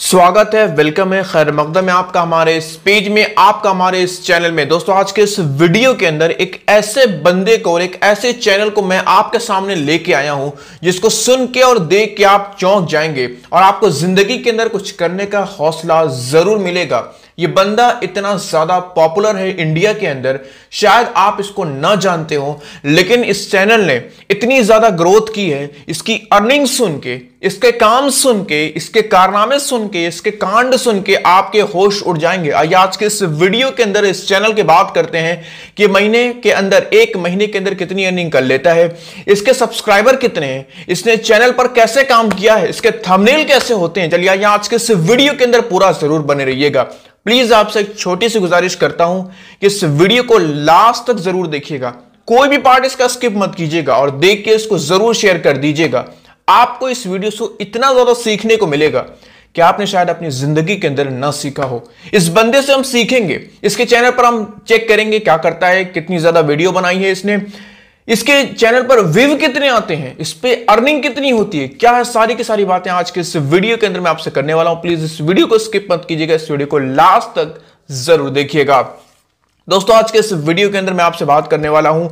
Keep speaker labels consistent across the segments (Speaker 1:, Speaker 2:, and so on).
Speaker 1: स्वागत है वेलकम है खैर मकदम है आपका हमारे इस पेज में आपका हमारे इस चैनल में दोस्तों आज के इस वीडियो के अंदर एक ऐसे बंदे को और एक ऐसे चैनल को मैं आपके सामने लेके आया हूं जिसको सुन के और देख के आप चौंक जाएंगे और आपको जिंदगी के अंदर कुछ करने का हौसला जरूर मिलेगा ये बंदा इतना ज्यादा पॉपुलर है इंडिया के अंदर शायद आप इसको ना जानते हो लेकिन इस चैनल ने इतनी ज्यादा ग्रोथ की है इसकी अर्निंग सुन के इसके काम सुन के इसके कारनामे सुन के इसके कांड सुन के आपके होश उड़ जाएंगे आइए आज के इस वीडियो के अंदर इस चैनल की बात करते हैं कि महीने के अंदर एक महीने के अंदर कितनी अर्निंग कर लेता है इसके सब्सक्राइबर कितने हैं इसने चैनल पर कैसे काम किया है इसके थंबनेल कैसे होते हैं चलिए आइए आज के इस वीडियो के अंदर पूरा जरूर बने रहिएगा प्लीज आपसे एक छोटी सी गुजारिश करता हूं कि इस वीडियो को लास्ट तक जरूर देखिएगा कोई भी पार्ट इसका स्किप मत कीजिएगा और देख के इसको जरूर शेयर कर दीजिएगा आपको इस वीडियो से इतना ज्यादा सीखने को मिलेगा कि आपने शायद अपनी जिंदगी के अंदर ना सीखा हो इस बंदे से हम सीखेंगे इसके चैनल पर हम चेक करेंगे क्या करता है कितनी ज्यादा वीडियो बनाई है इसने इसके चैनल पर व्यू कितने आते हैं इस पर अर्निंग कितनी होती है क्या है सारी की सारी बातें आज के इस वीडियो के अंदर मैं आपसे करने वाला हूं प्लीज इस वीडियो को स्किप मत कीजिएगा इस वीडियो को लास्ट तक जरूर देखिएगा दोस्तों आज के इस वीडियो के अंदर मैं आपसे बात करने वाला हूं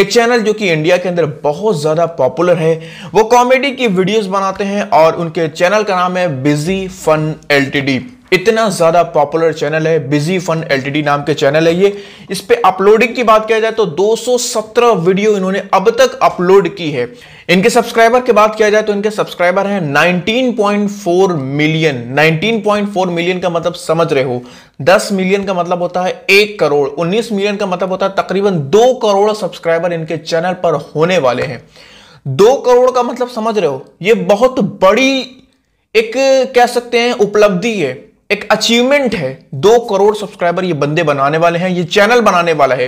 Speaker 1: एक चैनल जो कि इंडिया के अंदर बहुत ज़्यादा पॉपुलर है वो कॉमेडी की वीडियोस बनाते हैं और उनके चैनल का नाम है बिजी फन एलटीडी इतना ज़्यादा पॉपुलर चैनल है बिजी फन एलटीडी नाम के चैनल है ये इस पर अपलोडिंग की बात किया जाए तो 217 वीडियो इन्होंने अब तक अपलोड की है इनके सब्सक्राइबर की बात किया जाए तो इनके सब्सक्राइबर हैं 19.4 मिलियन 19.4 मिलियन का मतलब समझ रहे हो 10 मिलियन का मतलब होता है एक करोड़ 19 मिलियन का मतलब होता है तकरीबन दो करोड़ सब्सक्राइबर इनके चैनल पर होने वाले हैं दो करोड़ का मतलब समझ रहे हो ये बहुत बड़ी एक कह सकते हैं उपलब्धि है एक अचीवमेंट है दो करोड़ सब्सक्राइबर ये बंदे बनाने वाले हैं ये चैनल बनाने वाला है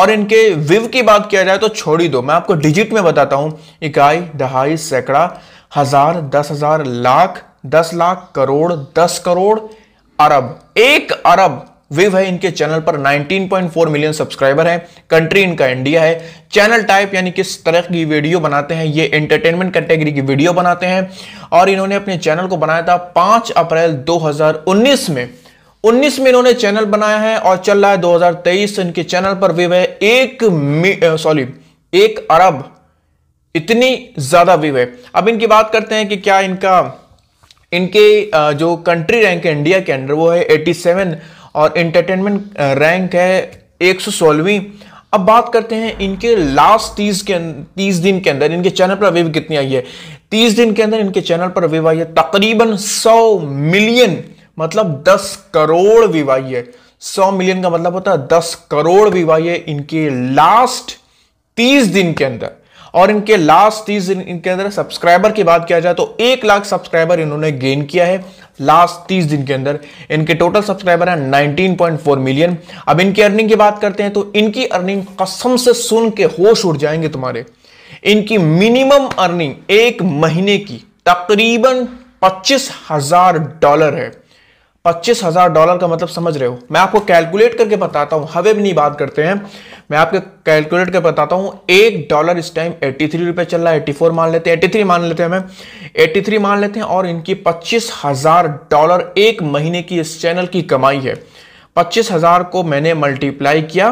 Speaker 1: और इनके विव की बात किया जाए तो छोड़ी दो मैं आपको डिजिट में बताता हूं इकाई दहाई सैकड़ा हजार दस हजार लाख दस लाख करोड़ दस करोड़ अरब एक अरब विव है इनके चैनल पर 19.4 मिलियन सब्सक्राइबर हैं कंट्री इनका इंडिया है चैनल टाइप यानी किस तरह की वीडियो बनाते हैं ये एंटरटेनमेंट कैटेगरी की वीडियो बनाते हैं और इन्होंने अपने चैनल को बनाया था 5 अप्रैल 2019 में 19 में इन्होंने चैनल बनाया है और चल रहा है 2023 इनके चैनल पर विव है एक सॉरी एक अरब इतनी ज्यादा व्यू है अब इनकी बात करते हैं कि क्या इनका इनके जो कंट्री रैंक है इंडिया के अंदर वो है 87 और इंटरटेनमेंट रैंक uh, है एक सौ अब बात करते हैं इनके लास्ट तीस के अं, तीस दिन के अंदर इनके चैनल पर अवेव कितनी आई है तीस दिन के अंदर इनके चैनल पर अवेव आई है तकरीबन सौ मिलियन मतलब दस करोड़ विवाही है सौ मिलियन का मतलब होता है दस करोड़ विवाही है इनके लास्ट तीस दिन के अंदर और इनके लास्ट तीस दिन इनके अंदर सब्सक्राइबर की बात किया जाए तो एक लाख सब्सक्राइबर इन्होंने गेन किया है लास्ट 30 दिन के अंदर इनके टोटल सब्सक्राइबर हैं 19.4 मिलियन अब इनकी अर्निंग की बात करते हैं तो इनकी अर्निंग कसम से सुन के होश उड़ जाएंगे तुम्हारे इनकी मिनिमम अर्निंग एक महीने की तकरीबन पच्चीस हजार डॉलर है पच्चीस हज़ार डॉलर का मतलब समझ रहे हो मैं आपको कैलकुलेट करके बताता हूं हवे भी नहीं बात करते हैं मैं आपके कैलकुलेट करके बताता हूं एक डॉलर इस टाइम एट्टी थ्री रुपए चल रहा है एट्टी फोर मान लेते हैं एट्टी थ्री मान लेते हैं हमें एट्टी थ्री मान लेते हैं और इनकी पच्चीस हज़ार डॉलर एक महीने की इस चैनल की कमाई है पच्चीस हज़ार को मैंने मल्टीप्लाई किया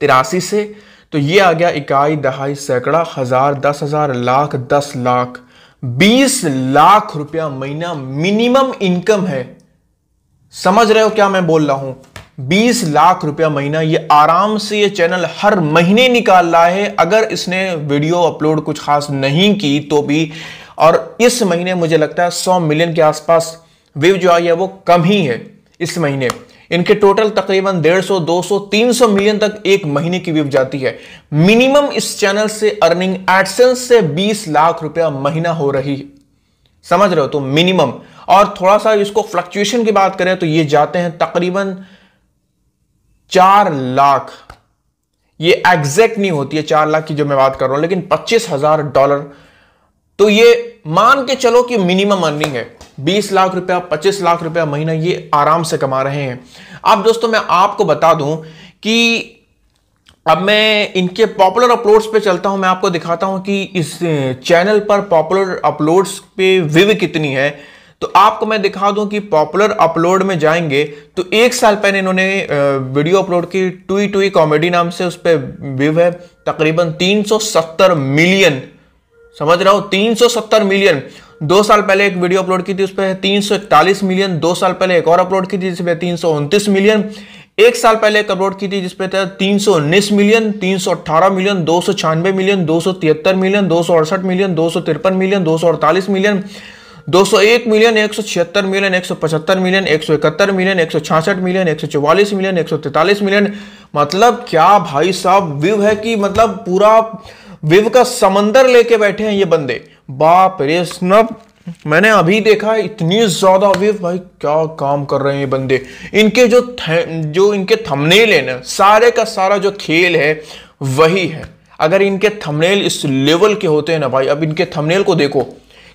Speaker 1: तिरासी से तो ये आ गया इकाई दहाई सैकड़ा हज़ार दस हज़ार लाख दस लाख बीस लाख रुपया महीना मिनिमम इनकम है समझ रहे हो क्या मैं बोल रहा हूं 20 लाख रुपया महीना ये आराम से ये चैनल हर महीने निकाल रहा है अगर इसने वीडियो अपलोड कुछ खास नहीं की तो भी और इस महीने मुझे लगता है 100 मिलियन के आसपास व्यू जो आई है वो कम ही है इस महीने इनके टोटल तकरीबन 150, 200, 300 मिलियन तक एक महीने की व्यू जाती है मिनिमम इस चैनल से अर्निंग एडसेंस से बीस लाख रुपया महीना हो रही है समझ रहे हो तो मिनिमम और थोड़ा सा इसको फ्लक्चुएशन की बात करें तो ये जाते हैं तकरीबन चार लाख ये एग्जैक्ट नहीं होती है चार लाख की जो मैं बात कर रहा हूं लेकिन पच्चीस हजार डॉलर तो ये मान के चलो कि मिनिमम अर्निंग है बीस लाख रुपया पच्चीस लाख रुपया महीना ये आराम से कमा रहे हैं अब दोस्तों मैं आपको बता दूं कि अब मैं इनके पॉपुलर अपलोड्स पे चलता हूं मैं आपको दिखाता हूं कि इस चैनल पर पॉपुलर अपलोड्स पे व्यू कितनी है तो आपको मैं दिखा दूं कि पॉपुलर अपलोड में जाएंगे तो एक साल पहले इन्होंने वीडियो अपलोड की टुई टुई कॉमेडी नाम से उस पर व्यू है तकरीबन 370 मिलियन समझ रहा हो 370 मिलियन दो साल पहले एक वीडियो अपलोड की थी उस पर तीन मिलियन दो साल पहले एक और अपलोड की थी जिसपे तीन मिलियन एक साल पहले एक अपलोड की थी जिसपे था तीन मिलियन तीन मिलियन दो मिलियन दो मिलियन दो मिलियन दो मिलियन दो मिलियन 201 मिलियन एक मिलियन एक मिलियन एक मिलियन एक मिलियन एक मिलियन 143 मिलियन मतलब क्या भाई साहब विव है कि मतलब पूरा विव का समंदर लेके बैठे हैं ये बंदे बाप रे स्नब मैंने अभी देखा है इतनी ज्यादा वेव भाई क्या काम कर रहे हैं ये बंदे इनके जो जो इनके थंबनेल है ना सारे का सारा जो खेल है वही है अगर इनके थंबनेल इस लेवल के होते हैं ना भाई अब इनके थंबनेल को देखो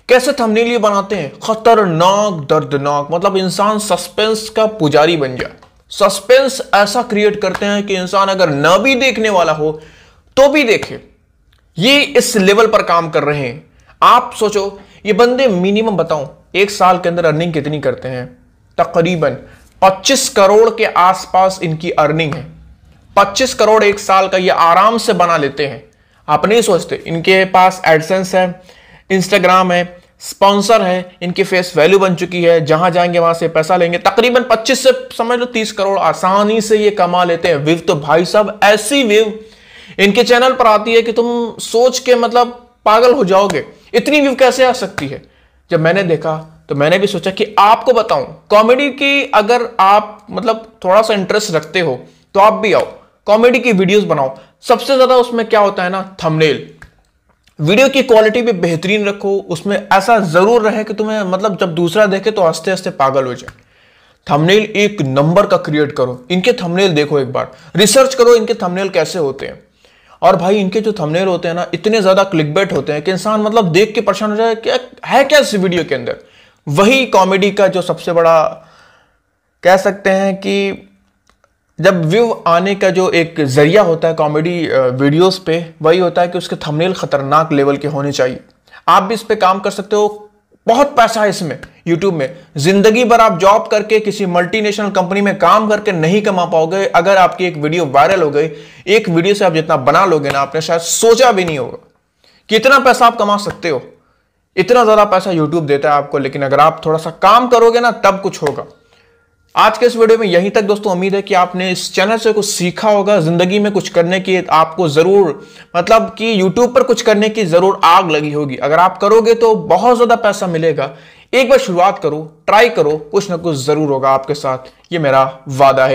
Speaker 1: कैसे थमने ये बनाते हैं खतरनाक दर्दनाक मतलब इंसान सस्पेंस का पुजारी बन जाए सस्पेंस ऐसा क्रिएट करते हैं कि इंसान अगर न भी देखने वाला हो तो भी देखे ये इस लेवल पर काम कर रहे हैं आप सोचो ये बंदे मिनिमम बताऊं एक साल के अंदर अर्निंग कितनी करते हैं तकरीबन 25 करोड़ के आसपास इनकी अर्निंग है 25 करोड़ एक साल का ये आराम से बना लेते हैं आप नहीं सोचते इनके पास एडसेंस है इंस्टाग्राम है स्पॉन्सर है इनकी फेस वैल्यू बन चुकी है जहां जाएंगे वहां से पैसा लेंगे तकरीबन 25 से समझ लो 30 करोड़ आसानी से ये कमा लेते हैं विव तो भाई साहब ऐसी विव इनके चैनल पर आती है कि तुम सोच के मतलब पागल हो जाओगे इतनी व्यू कैसे आ सकती है जब मैंने देखा तो मैंने भी सोचा कि आपको बताऊं कॉमेडी की अगर आप मतलब थोड़ा सा इंटरेस्ट रखते हो तो आप भी आओ कॉमेडी की वीडियोस बनाओ सबसे ज्यादा उसमें क्या होता है ना थंबनेल वीडियो की क्वालिटी भी बेहतरीन रखो उसमें ऐसा जरूर रहे कि तुम्हें मतलब जब दूसरा देखे तो हंसते हंसते पागल हो जाए थंबनेल एक नंबर का क्रिएट करो इनके थंबनेल देखो एक बार रिसर्च करो इनके थंबनेल कैसे होते हैं और भाई इनके जो थंबनेल होते हैं ना इतने ज़्यादा क्लिक होते हैं कि इंसान मतलब देख के परेशान हो जाए क्या है क्या इस वीडियो के अंदर वही कॉमेडी का जो सबसे बड़ा कह सकते हैं कि जब व्यू आने का जो एक ज़रिया होता है कॉमेडी वीडियोस पे वही होता है कि उसके थंबनेल ख़तरनाक लेवल के होने चाहिए आप भी इस पर काम कर सकते हो बहुत पैसा है इसमें यूट्यूब में जिंदगी भर आप जॉब करके किसी मल्टीनेशनल कंपनी में काम करके नहीं कमा पाओगे अगर आपकी एक वीडियो वायरल हो गई एक वीडियो से आप जितना बना लोगे ना आपने शायद सोचा भी नहीं होगा कि इतना पैसा आप कमा सकते हो इतना ज़्यादा पैसा यूट्यूब देता है आपको लेकिन अगर आप थोड़ा सा काम करोगे ना तब कुछ होगा आज के इस वीडियो में यहीं तक दोस्तों उम्मीद है कि आपने इस चैनल से कुछ सीखा होगा जिंदगी में कुछ करने की आपको जरूर मतलब कि यूट्यूब पर कुछ करने की जरूर आग लगी होगी अगर आप करोगे तो बहुत ज्यादा पैसा मिलेगा एक बार शुरुआत करो ट्राई करो कुछ ना कुछ जरूर होगा आपके साथ ये मेरा वादा है